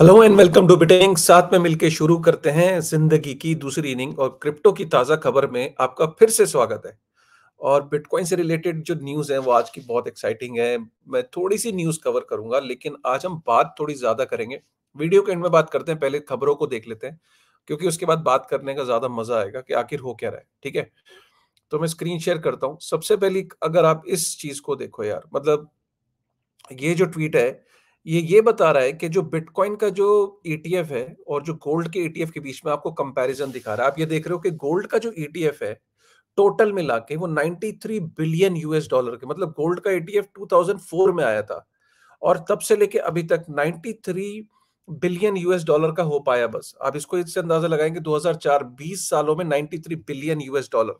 hello and welcome to बिटिंग साथ में मिलके शुरू करते हैं जिंदगी की दूसरी इनिंग और क्रिप्टो की ताजा खबर में आपका फिर से स्वागत है और बिटकॉइन से रिलेटेड जो न्यूज़ है वो आज की बहुत एक्साइटिंग है मैं थोड़ी सी न्यूज़ कवर करूंगा लेकिन आज हम बात थोड़ी ज़्यादा करेंगे वीडियो के एंड में बात करते हैं पहले खबरों को देख लेते हैं क्योंकि उसके बाद बात करने का ज़्यादा मज़ा आएगा कि आखिर हो क्या रहा है ठीक है तो मैं स्क्रीन शेयर करता हूँ सबसे पहली अगर आप इस चीज़ को देखो यार मतलब ये जो ट्वीट है ये ये बता रहा है कि जो बिटकॉइन का जो ईटीएफ e है और जो गोल्ड के ईटीएफ e के बीच में आपको कंपैरिजन दिखा रहा है आप ये देख रहे हो कि गोल्ड का जो ईटीएफ e है टोटल मिला के वो 93 बिलियन यूएस डॉलर के मतलब गोल्ड का ईटीएफ 2004 में आया था और तब से लेके अभी तक 93 बिलियन यूएस डॉलर का हो पाया बस आप इसको इससे अंदाजा लगाएंगे 2004 20 सालों में 93 बिलियन यूएस डॉलर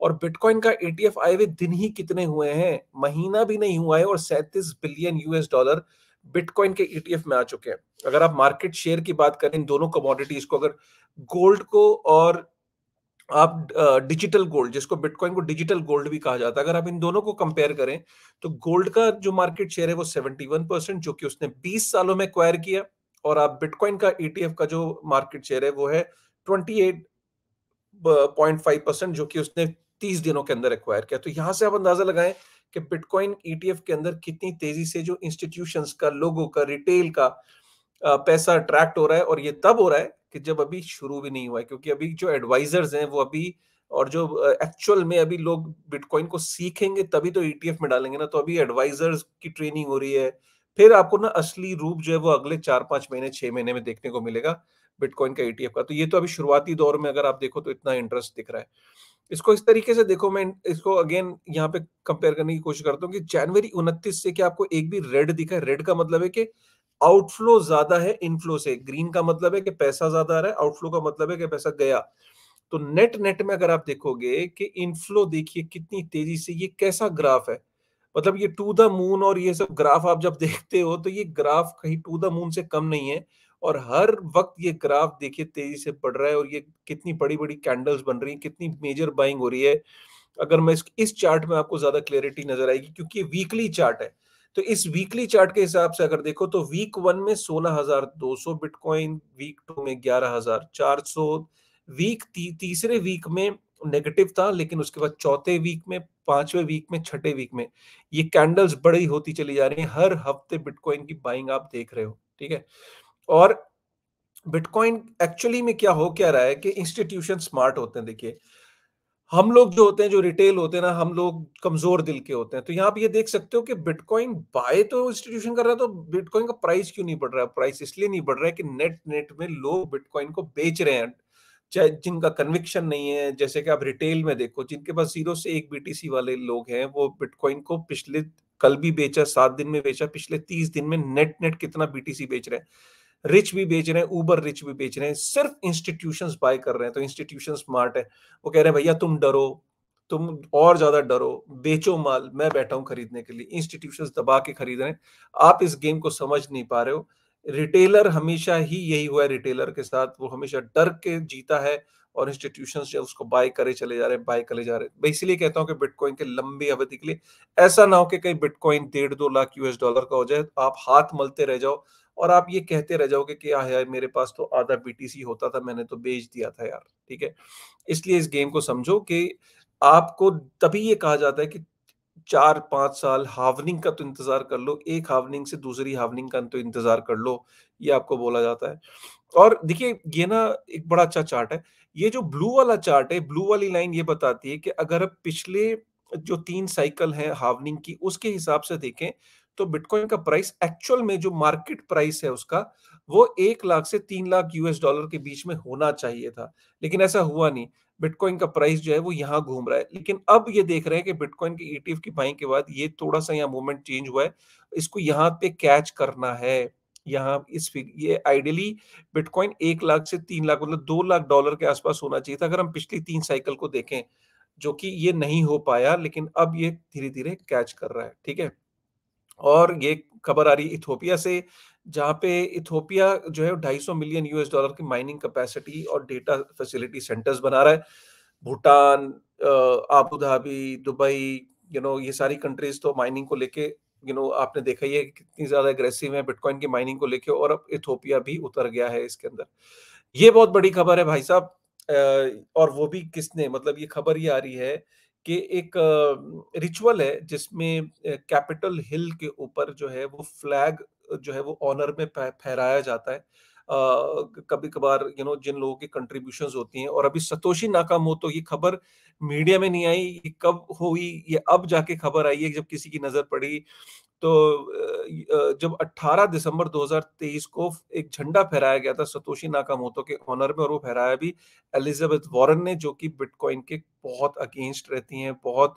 और बिटकॉइन का ईटीएफ आए हुए दिन ही कितने हुए हैं महीना भी नहीं हुआ है और सैंतीस बिलियन यूएस डॉलर बिटकॉइन के ईटीएफ e में आ चुके हैं अगर आप मार्केट शेयर की बात करें इन दोनों कमोडिटीज को अगर गोल्ड को और आप डिजिटल गोल्ड जिसको बिटकॉइन को डिजिटल गोल्ड भी कहा जाता है अगर आप इन दोनों को कंपेयर करें तो गोल्ड का जो मार्केट शेयर है वो 71 परसेंट जो कि उसने 20 सालों में क्वायर किया और आप बिटकॉइन का ईटीएफ e का जो मार्केट शेयर है वो है 28.5 परसेंट जो कि उसने 30 दिनों के अंदर एक्वायर किया तो यहां से आप अंदाजा लगाएं कि बिटकॉइन ईटीएफ e के अंदर कितनी तेजी से जो इंस्टीट्यूशन का लोगों का रिटेल का पैसा अट्रैक्ट हो रहा है और ये तब हो रहा है कि जब अभी शुरू भी नहीं हुआ है क्योंकि अभी जो एडवाइजर्स हैं वो अभी और जो एक्चुअल में अभी लोग बिटकॉइन को सीखेंगे तभी तो ईटीएफ e में डालेंगे ना तो अभी एडवाइजर्स की ट्रेनिंग हो रही है फिर आपको ना असली रूप जो है वो अगले चार पांच महीने छह महीने में देखने को मिलेगा बिटकॉइन का ईटीएफ e का तो ये तो अभी शुरुआती दौर में अगर आप देखो तो इतना इंटरेस्ट दिख रहा है इसको इस तरीके से देखो मैं इसको अगेन यहाँ पे कंपेयर करने की कोशिश करता हूँ कि जनवरी उनतीस से क्या आपको एक भी रेड दिखा है रेड का मतलब है कि आउटफ्लो ज्यादा है इनफ्लो से ग्रीन का मतलब है कि पैसा ज्यादा आ रहा है आउटफ्लो का मतलब है कि पैसा गया तो नेट नेट में अगर आप देखोगे कि इनफ्लो देखिए कितनी तेजी से ये कैसा ग्राफ है मतलब ये टू द मून और ये सब ग्राफ आप जब देखते हो तो ये ग्राफ कहीं टू द मून से कम नहीं है और हर वक्त ये ग्राफ देखिए तेजी से पड़ रहा है और ये कितनी बड़ी बड़ी कैंडल्स बन रही है कितनी मेजर बाइंग हो रही है अगर मैं इस, इस चार्ट में आपको ज्यादा क्लियरिटी नजर आएगी क्योंकि वीकली चार्ट है तो इस वीकली चार्ट के हिसाब से अगर देखो तो वीक वन में 16,200 बिटकॉइन वीक टू में 11,400 वीक ती, तीसरे वीक में नेगेटिव था लेकिन उसके बाद चौथे वीक में पांचवे वीक में छठे वीक में ये कैंडल्स बड़ी होती चली जा रही है हर हफ्ते बिटकॉइन की बाइंग आप देख रहे हो ठीक है और बिटकॉइन एक्चुअली में क्या हो क्या रहा है कि इंस्टीट्यूशन स्मार्ट होते हैं देखिए हम लोग जो होते हैं जो रिटेल होते हैं ना हम लोग कमजोर दिल के होते हैं तो यहाँ पे ये देख सकते हो कि बिटकॉइन बाय तो इंस्टीट्यूशन कर रहा है तो बिटकॉइन का प्राइस क्यों नहीं बढ़ रहा है प्राइस इसलिए नहीं बढ़ रहा है कि नेट नेट में लोग बिटकॉइन को बेच रहे हैं चाहे जिनका कन्विक्शन नहीं है जैसे कि आप रिटेल में देखो जिनके पास जीरो से एक बीटीसी वाले लोग हैं वो बिटकॉइन को पिछले कल भी बेचा सात दिन में बेचा पिछले तीस दिन में नेट नेट कितना बीटीसी बेच रहे हैं रिच भी बेच रहे हैं ऊबर रिच भी बेच रहे हैं सिर्फ इंस्टीट्यूशंस बाय कर रहे हैं तो इंस्टीट्यूशन स्मार्ट है वो कह रहे हैं भैया तुम डरो तुम और ज्यादा डरो बेचो माल मैं बैठा हूं खरीदने के लिए इंस्टीट्यूशन दबा के खरीद रहे हैं आप इस गेम को समझ नहीं पा रहे हो रिटेलर हमेशा ही यही हुआ है रिटेलर के साथ वो हमेशा डर के जीता है और इंस्टीट्यूशन जो उसको बाय करे चले जा रहे बाय करे जा रहे मैं इसलिए कहता हूँ कि बिटकॉइन के लंबी अवधि के लिए ऐसा ना हो कि कहीं बिटकॉइन डेढ़ दो लाख यूएस डॉलर का हो जाए तो आप हाथ मलते रह जाओ और आप ये कहते रह जाओगे कि यार यार मेरे पास तो आधा बीटीसी होता था मैंने तो बेच दिया था यार ठीक है इसलिए इस गेम को समझो कि आपको तभी ये कहा जाता है कि चार पांच साल हावनिंग का तो इंतजार कर लो एक हावनिंग से दूसरी हावनिंग का तो इंतजार कर लो ये आपको बोला जाता है और देखिए ये ना एक बड़ा अच्छा चार्ट है ये जो ब्लू वाला चार्ट है ब्लू वाली लाइन ये बताती है कि अगर आप पिछले जो तीन साइकिल है हावनिंग की उसके हिसाब से देखें तो बिटकॉइन का प्राइस एक्चुअल में जो मार्केट प्राइस है उसका वो एक लाख से तीन लाख यूएस डॉलर के बीच में होना चाहिए था लेकिन ऐसा हुआ नहीं बिटकॉइन का प्राइस जो है वो यहाँ घूम रहा है लेकिन अब ये देख रहे हैं कि बिटकॉइन के ईटीएफ e की बाइंग के बाद ये थोड़ा सा यहाँ मूवमेंट चेंज हुआ है इसको यहाँ पे कैच करना है यहाँ इस ये आइडियली बिटकॉइन एक लाख से तीन लाख मतलब दो लाख डॉलर के आसपास होना चाहिए था अगर हम पिछली तीन साइकिल को देखें जो कि ये नहीं हो पाया लेकिन अब ये धीरे धीरे कैच कर रहा है ठीक है और ये खबर आ रही इथोपिया से जहाँ पे इथोपिया जो है 250 मिलियन यूएस डॉलर की माइनिंग कैपेसिटी और डेटा फैसिलिटी सेंटर्स बना रहा है Bhutan Abu Dhabi Dubai you know ये सारी कंट्रीज तो माइनिंग को लेके यू नो आपने देखा ये कितनी ज्यादा अग्रेसिव है बिटकॉइन की माइनिंग को लेके और अब इथोपिया भी उतर गया है इसके अंदर ये बहुत बड़ी खबर है भाई साहब और वो भी किसने मतलब ये खबर ये आ रही है कि एक रिचुअल है जिसमें कैपिटल हिल के ऊपर जो है वो फ्लैग जो है वो ऑनर में फहराया जाता है कभी कभार यू नो जिन लोगों की कंट्रीब्यूशन होती हैं और अभी सतोशी तो ये खबर मीडिया में नहीं आई ये कब हुई ये अब जाके खबर आई है जब किसी की नजर पड़ी तो जब 18 दिसंबर 2023 को एक झंडा फहराया गया था सतोशी नाकामोतो के ऑनर में और वो फहराया भी एलिजाबेथ वॉरन ने जो कि बिटकॉइन के बहुत अगेंस्ट रहती हैं बहुत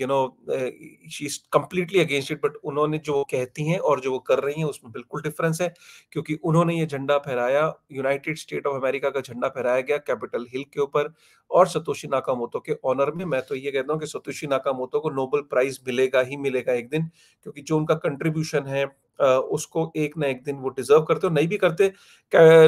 you know she completely completely against it but उन्होंने जो कहती हैं और जो वो कर रही हैं उसमें बिल्कुल डिफरेंस है क्योंकि उन्होंने ये झंडा फहराया यूनाइटेड स्टेट ऑफ अमेरिका का झंडा फहराया गया कैपिटल हिल के ऊपर और सतोशी नाकामोतो के ऑनर में मैं तो ये कहता हूँ कि सतोशी नाकामोतो को नोबल प्राइज मिलेगा ही मिलेगा एक दिन दिन क्योंकि जो उनका कंट्रीब्यूशन है उसको एक ना एक दिन वो डिजर्व करते हो नहीं भी करते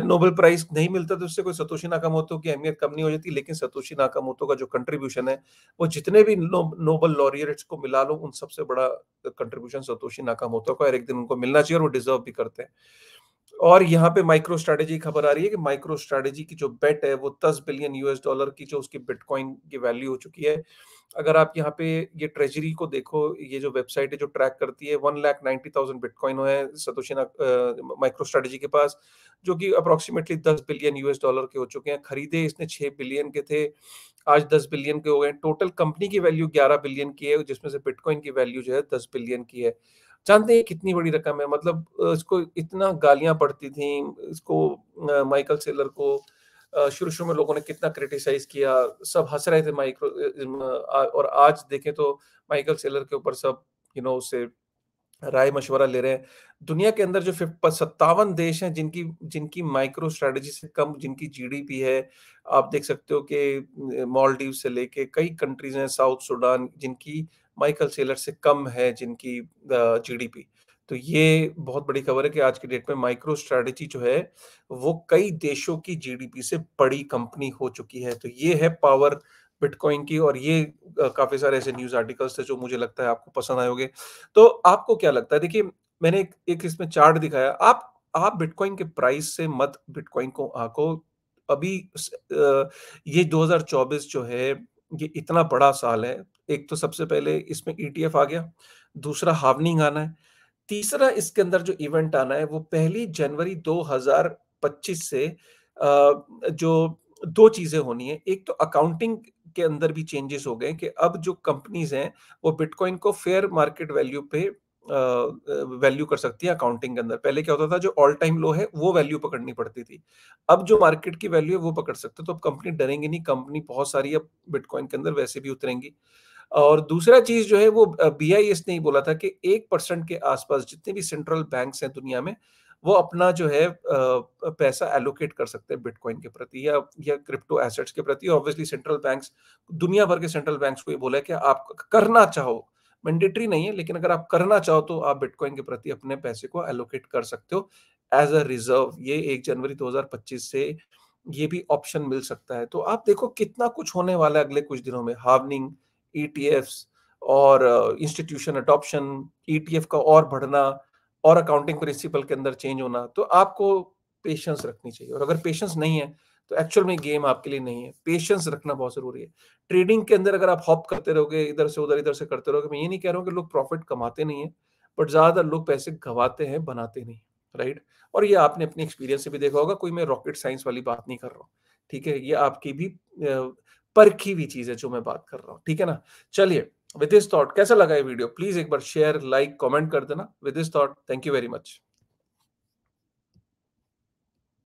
नोबेल प्राइज नहीं मिलता तो उससे कोई सतोशी नाकामोतो की अहमियत कम नहीं हो जाती लेकिन सतोशी नाकामोतो का जो कंट्रीब्यूशन है वो जितने भी नो, नोबल लॉरियट्स को मिला लो उन सबसे बड़ा कंट्रीब्यूशन सतोशी नाकामोतो का और एक दिन उनको मिलना चाहिए और वो डिजर्व भी करते हैं और यहाँ पे माइक्रो स्ट्रेटेजी खबर आ रही है कि माइक्रो स्ट्रेटेजी की जो बेट है वो दस बिलियन यूएस डॉलर की जो उसकी बिटकॉइन की वैल्यू हो चुकी है अगर आप यहाँ पे ये ट्रेजरी को देखो ये जो वेबसाइट है जो ट्रैक करती है one lakh ninety thousand bitcoin है सतोशिना माइक्रो स्ट्रेटेजी के पास जो कि अप्रोक्सीमेटली दस बिलियन यूएस डॉलर के हो चुके हैं खरीदे इसने छह बिलियन के थे आज दस बिलियन के हो गए टोटल कंपनी की वैल्यू ग्यारह बिलियन की है जिसमें से बिटकॉइन की वैल्यू जो है दस बिलियन की है जानते हैं कितनी बड़ी रकम है मतलब इसको इतना गालियां पड़ती थी इसको माइकल सेलर को शुरू शुरू में लोगों ने कितना क्रिटिसाइज किया सब हंस रहे थे माइक्रो और आज देखें तो माइकल सेलर के ऊपर सब यू नो उसे राय मशवरा ले रहे हैं दुनिया के अंदर जो सत्तावन देश हैं जिनकी जिनकी माइक्रो स्ट्रेटजी से कम जिनकी जीडीपी है आप देख सकते हो कि मॉलडीव से लेके कई कंट्रीज हैं साउथ सूडान जिनकी माइकल सेलर से कम है जिनकी जीडीपी तो ये बहुत बड़ी खबर है कि आज के डेट में माइक्रो स्ट्रेटजी जो है वो कई देशों की जीडीपी से बड़ी कंपनी हो चुकी है तो ये है पावर बिटकॉइन की और ये काफी सारे ऐसे न्यूज आर्टिकल्स थे जो मुझे लगता है आपको पसंद आए होंगे तो आपको क्या लगता है देखिए मैंने एक, एक इसमें चार्ट दिखाया आप आप बिटकॉइन के प्राइस से मत बिटकॉइन को आको अभी ये 2024 जो है ये इतना बड़ा साल है एक तो सबसे पहले इसमें ईटीएफ e आ गया दूसरा हावनिंग आना है तीसरा इसके अंदर जो इवेंट आना है वो पहली जनवरी 2025 से जो दो चीजें होनी है एक तो अकाउंटिंग के अंदर भी चेंजेस हो गए कि अब जो कंपनीज हैं वो बिटकॉइन को फेयर मार्केट वैल्यू पे वैल्यू कर सकती है अकाउंटिंग के अंदर पहले क्या होता था जो ऑल टाइम लो है वो वैल्यू पकड़नी पड़ती थी अब जो मार्केट की वैल्यू है वो पकड़ सकते तो अब कंपनी डरेंगी नहीं कंपनी बहुत सारी अब बिटकॉइन के अंदर वैसे भी उतरेंगी और दूसरा चीज जो है वो बी ने ही बोला था कि एक परसेंट के आसपास जितने भी सेंट्रल बैंक हैं दुनिया में वो अपना जो है पैसा एलोकेट कर सकते हैं बिटकॉइन के प्रति या या क्रिप्टो एसेट्स के प्रति ऑब्वियसली सेंट्रल बैंक्स दुनिया भर के सेंट्रल बैंक्स को ये बोला है कि आप करना चाहो मैंडेटरी नहीं है लेकिन अगर आप करना चाहो तो आप बिटकॉइन के प्रति अपने पैसे को एलोकेट कर सकते हो एज अ रिजर्व ये एक जनवरी 2025 से ये भी ऑप्शन मिल सकता है तो आप देखो कितना कुछ होने वाला है अगले कुछ दिनों में हार्वनिंग ई e और इंस्टीट्यूशन अडॉप्शन ई का और बढ़ना और अकाउंटिंग प्रिंसिपल के अंदर चेंज होना तो आपको पेशेंस रखनी चाहिए और अगर पेशेंस नहीं है तो एक्चुअल में गेम आपके लिए नहीं है पेशेंस रखना बहुत जरूरी है ट्रेडिंग के अंदर अगर आप हॉप करते रहोगे इधर से उधर इधर से करते रहोगे मैं ये नहीं कह रहा हूँ कि लोग प्रॉफिट कमाते नहीं है बट ज्यादातर लोग पैसे गवाते हैं बनाते नहीं राइट और ये आपने अपने एक्सपीरियंस से भी देखा होगा कोई मैं रॉकेट साइंस वाली बात नहीं कर रहा हूँ ठीक है ये आपकी भी परखी हुई चीज है जो मैं बात कर रहा हूँ ठीक है ना चलिए विद दिस थॉट कैसा लगा ये वीडियो प्लीज एक बार शेयर लाइक कमेंट कर देना with this thought thank you very much